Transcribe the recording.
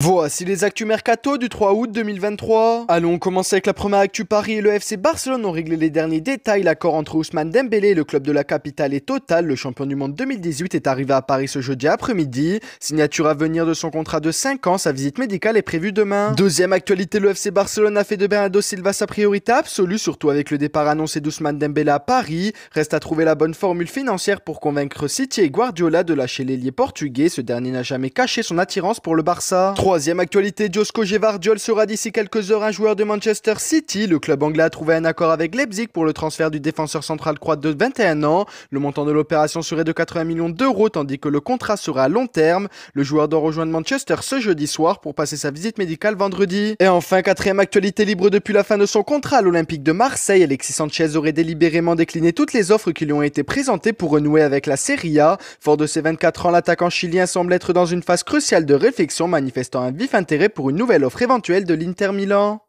Voici les actus mercato du 3 août 2023. Allons commencer avec la première actu Paris et le FC Barcelone ont réglé les derniers détails. L'accord entre Ousmane Dembélé et le club de la capitale est total. Le champion du monde 2018 est arrivé à Paris ce jeudi après-midi. Signature à venir de son contrat de 5 ans. Sa visite médicale est prévue demain. Deuxième actualité, le FC Barcelone a fait de Bernardo Silva sa priorité absolue, surtout avec le départ annoncé d'Ousmane Dembélé à Paris. Reste à trouver la bonne formule financière pour convaincre City et Guardiola de lâcher l'ailier portugais. Ce dernier n'a jamais caché son attirance pour le Barça. Troisième actualité, Josko Gevardiol sera d'ici quelques heures un joueur de Manchester City. Le club anglais a trouvé un accord avec Leipzig pour le transfert du défenseur central croate de 21 ans. Le montant de l'opération serait de 80 millions d'euros tandis que le contrat sera à long terme. Le joueur doit rejoindre Manchester ce jeudi soir pour passer sa visite médicale vendredi. Et enfin, quatrième actualité libre depuis la fin de son contrat à l'Olympique de Marseille, Alexis Sanchez aurait délibérément décliné toutes les offres qui lui ont été présentées pour renouer avec la Serie A. Fort de ses 24 ans, l'attaquant chilien semble être dans une phase cruciale de réflexion manifestant un vif intérêt pour une nouvelle offre éventuelle de l'Inter Milan.